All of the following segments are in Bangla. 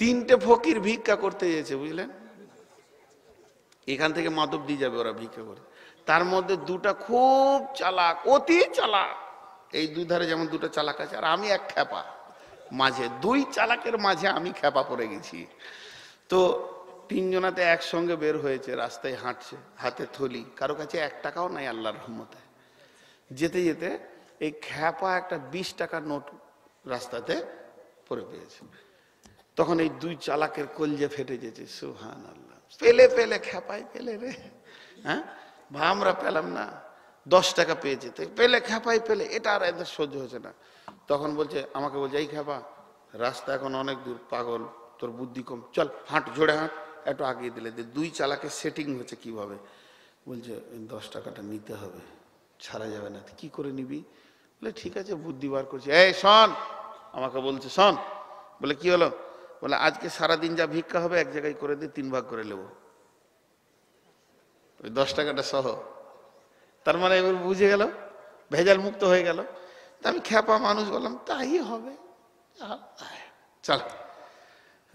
তিনটে ফকির ভিক্ষা করতে যেয়েছে বুঝলেন এখান থেকে মাধব দিয়ে যাবে ওরা ভিক্ষা করে তার মধ্যে দুটা খুব চালাক অতি চালাক এই দুই ধারে যেমন দুটো চালাক আছে আর আমি এক খ্যাপা মাঝে দুই চালাকের মাঝে আমি খ্যাপা পড়ে গেছি তো তিনজনাতে একসঙ্গে বের হয়েছে রাস্তায় হাঁটছে হাতে থলি কারো কাছে এক টাকাও নাই আল্লাহর রহমতে যেতে যেতে এই খ্যাপা একটা বিশ টাকার নোট রাস্তাতে পড়ে পেয়েছে তখন এই দুই চালাকের কলজে ফেটে যেছে সুহান আল্লাহ পেলে পেলে খেপাই পেলে রে হ্যাঁ ভা আমরা পেলাম না দশ টাকা পেয়েছে তো পেলে খেপাই পেলে এটা আর এদের সহ্য হচ্ছে না তখন বলছে আমাকে বলছে এই খেপা রাস্তা এখন অনেক দূর পাগল তোর বুদ্ধি কম চল হাঁট জোরে হাঁট একটু আগিয়ে দিলে দুই চালাকে সেটিং হচ্ছে কিভাবে বলছে দশ টাকাটা নিতে হবে ছাড়া যাবে না কি করে নিবি বলে ঠিক আছে বুদ্ধি বার করছি এই শোন আমাকে বলছে শোন বলে কি হলো বলে আজকে সারাদিন যা ভিক্ষা হবে এক জায়গায় করে দিয়ে তিন ভাগ করে নেব ওই দশ টাকাটা সহ তার মানে এবার বুঝে গেল ভেজাল মুক্ত হয়ে গেল তা আমি খ্যাপা মানুষ বললাম তাই হবে চল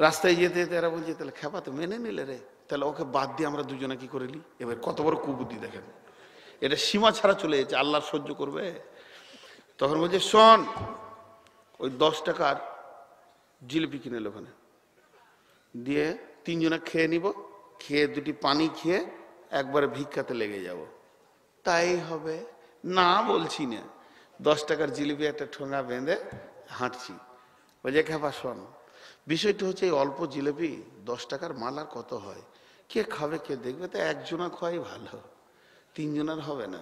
রাস্তায় যেতে যেতে এরা বলছে তাহলে খ্যাপা তো মেনে নিলে রে তাহলে ওকে বাদ দিয়ে আমরা দুজনে কি করে নিই এবার কত বড় কুবুদ্ধি দেখেন এটা সীমা ছাড়া চলে যাচ্ছে আল্লাহ সহ্য করবে তখন বলছে শোন ওই দশ টাকার জিলিপি কিনে ওখানে দিয়ে তিনজনে খেয়ে নিব খেয়ে দুটি পানি খেয়ে একবার ভিক্ষাতে লেগে যাব তাই হবে না বলছি না দশ টাকার জিলিপি একটা ঠোঙা বেঁধে হাঁটছি বলছে খেপা শোন বিষয়টি হচ্ছে এই অল্প জিলিপি দশ টাকার মাল আর কত হয় কে খাবে কে দেখবে তো একজনা খোয়াই ভালো তিনজনের হবে না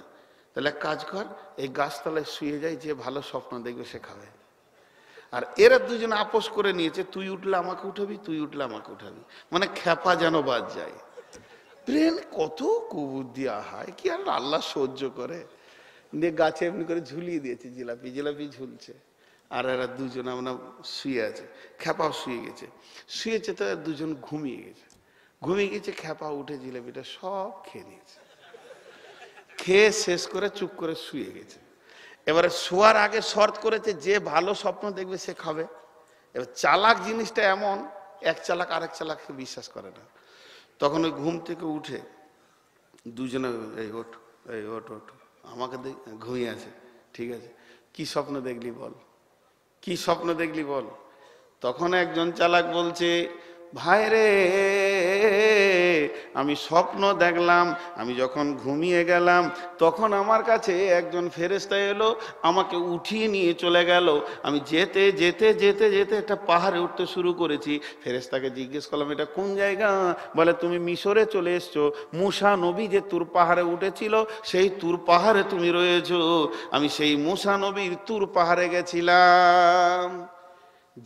তাহলে এক কাজ কর এই গাছতলায় শুয়ে যায় যে ভালো স্বপ্ন দেখবে সে খাবে আর এরা দুজন আপোষ করে নিয়েছে তুই উঠলে আমাকে উঠাবি তুই উঠলে আমাকে উঠাবি মানে খেপা যেন বাদ যায় ব্রেন কত কুবুদ্ধি আহায় কি আর আল্লাহ সহ্য করে দিয়ে গাছে এমনি করে ঝুলিয়ে দিয়েছে জিলাপি জিলাপি ঝুলছে আর এরা দুজন আমরা মানে শুয়ে আছে খেপাও শুয়ে গেছে শুয়েছে তো দুজন ঘুমিয়ে গেছে ঘুমিয়ে গেছে খেপা উঠে জিলাপিটা সব খেয়ে নিয়েছে খেয়ে শেষ করে চুপ করে শুয়ে গেছে এবারে শোয়ার আগে শর্ত করেছে যে ভালো স্বপ্ন দেখবে সে খাবে এবার চালাক জিনিসটা এমন এক চালাক আরেক চালাককে বিশ্বাস করে না তখন ওই ঘুম থেকে উঠে দুজনে এই ওঠ এই হোট ওঠ আমাকে ঘুমিয়ে আছে ঠিক আছে কি স্বপ্ন দেখলি বল কি স্বপ্ন দেখলি বল তখন একজন চালাক বলছে ভাই রে আমি স্বপ্ন দেখলাম আমি যখন ঘুমিয়ে গেলাম তখন আমার কাছে একজন ফেরেস্তা এলো আমাকে উঠিয়ে নিয়ে চলে গেল আমি যেতে যেতে যেতে যেতে একটা পাহাড়ে উঠতে শুরু করেছি ফেরেস্তাকে জিজ্ঞেস করলাম এটা কোন জায়গা বলে তুমি মিশরে চলে এসছো মূষা নবী যে তুর পাহাড়ে উঠেছিল সেই তুর পাহাড়ে তুমি রয়েছ আমি সেই মূষা নবীর তুর পাহাড়ে গেছিলাম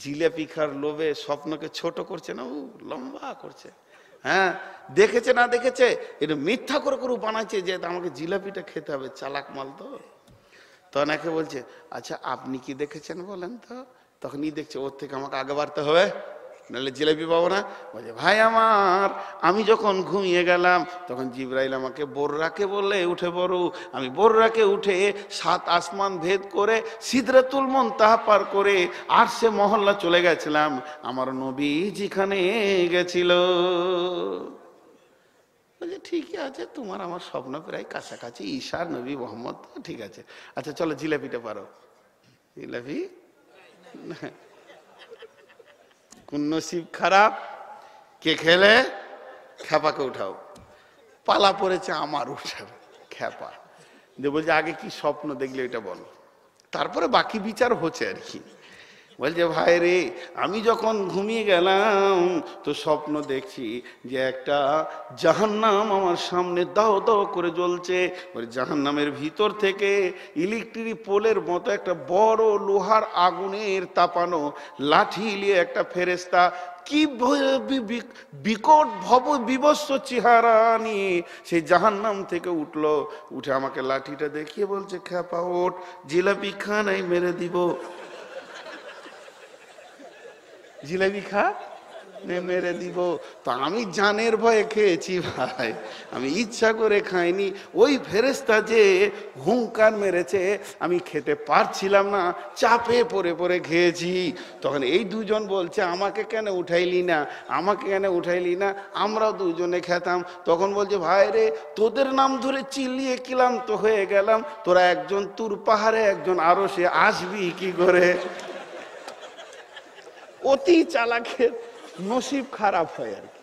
জিলেপিখার লোভে স্বপ্নকে ছোট করছে না ও লম্বা করছে হ্যাঁ দেখেছে না দেখেছে এটা মিথ্যা করে করে বানাচ্ছে যে আমাকে জিলাপিটা খেতে হবে চালাক মাল তো তনাকে বলছে আচ্ছা আপনি কি দেখেছেন বলেন তো তখনই দেখছে ওর থেকে আমাকে আগে বাড়তে হবে নাহলে জিলাপি পাবো না বলছে ভাই আমার আমি যখন ঘুমিয়ে গেলাম তখন জিব্রাইল আমাকে বোররাকে বলে উঠে বড় আমি বোররাকে উঠে সাত আসমান ভেদ করে সিদরাতুল মন তাহা পার করে আর সে মহল্লা চলে গেছিলাম আমার নবী যেখানে গেছিল বলছে ঠিকই আছে তোমার আমার স্বপ্ন প্রায় কাছাকাছি ঈশা নবী মোহাম্মদ ঠিক আছে আচ্ছা চলো জিলাপিটা পারো জিলাপি না কোন নসিব খারাপ কে খেলে খেপাকে উঠাও পালা পড়েছে আমার উঠার খেপা যে বলছে আগে কি স্বপ্ন দেখলে এটা বলো তারপরে বাকি বিচার হচ্ছে আর কি বলছে ভাই রে আমি যখন ঘুমিয়ে গেলাম তো স্বপ্ন দেখছি যে একটা জাহান্নাম আমার সামনে দাও দাও করে জ্বলছে ওই জাহান্নামের ভিতর থেকে ইলেকট্রিক পোলের মতো একটা বড় লোহার আগুনের তাপানো লাঠি নিয়ে একটা ফেরেস্তা কি বিকট ভব বিবস্ত চেহারা নিয়ে সেই জাহান্নাম থেকে উঠল উঠে আমাকে লাঠিটা দেখিয়ে বলছে খ্যাপা ওঠ জিলাপি খানাই মেরে দিব জিলেবি খা মেরে দিব তো আমি জানের ভয়ে খেয়েছি ভাই আমি ইচ্ছা করে খাইনি ওই ফেরেস্তা যে হুঙ্কার মেরেছে আমি খেতে পারছিলাম না চাপে পরে পরে খেয়েছি তখন এই দুজন বলছে আমাকে কেন উঠাইলি না আমাকে কেন উঠাইলি না আমরাও দুজনে খেতাম তখন বলছে ভাই রে তোদের নাম ধরে চিল্লিয়ে কিলাম তো হয়ে গেলাম তোরা একজন তুর পাহাড়ে একজন আরো সে আসবি কি করে অতি চালাকের নসিব খারাপ হয় আর কি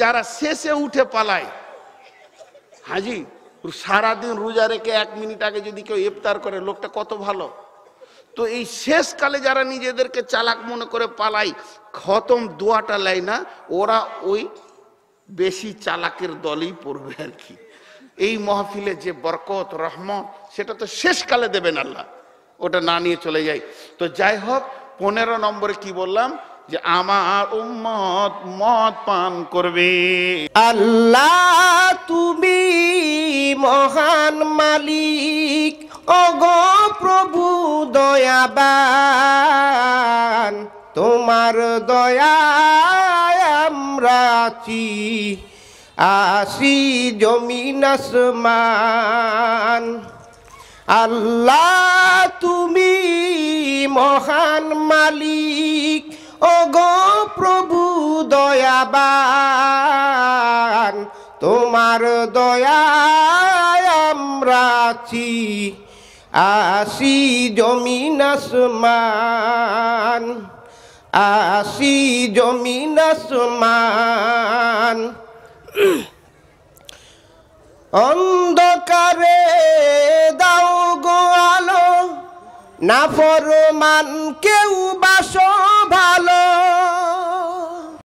যারা শেষে উঠে পালায় হাজি সারাদিন রোজা রেখে এক মিনিট আগে যদি কেউ ইফতার করে লোকটা কত ভালো তো এই শেষকালে যারা নিজেদেরকে চালাক মনে করে পালাই খতম দোয়াটা লাই না ওরা ওই বেশি চালাকের দলেই পড়বে আর কি এই মহফিলে যে বরকত রহমত সেটা তো শেষকালে দেবেন আল্লাহ ওটা না নিয়ে চলে যাই তো যাই হোক পনেরো নম্বরে কি বললাম যে আমার উম্মত মদ পান করবে আল্লাহ তুমি মহান মালিক অগ প্রভু দয়াবান তোমার দয়া আমরা আছি আসি জমিন আসমান আল্লাহ তুমি মহান মালিক ও গো প্রভু দয়াবান তোমার দয়া আমরা আসি জমিন আসমান আসি জমিন আসমান অন্ধকারে না ফরমান কেউ বাসন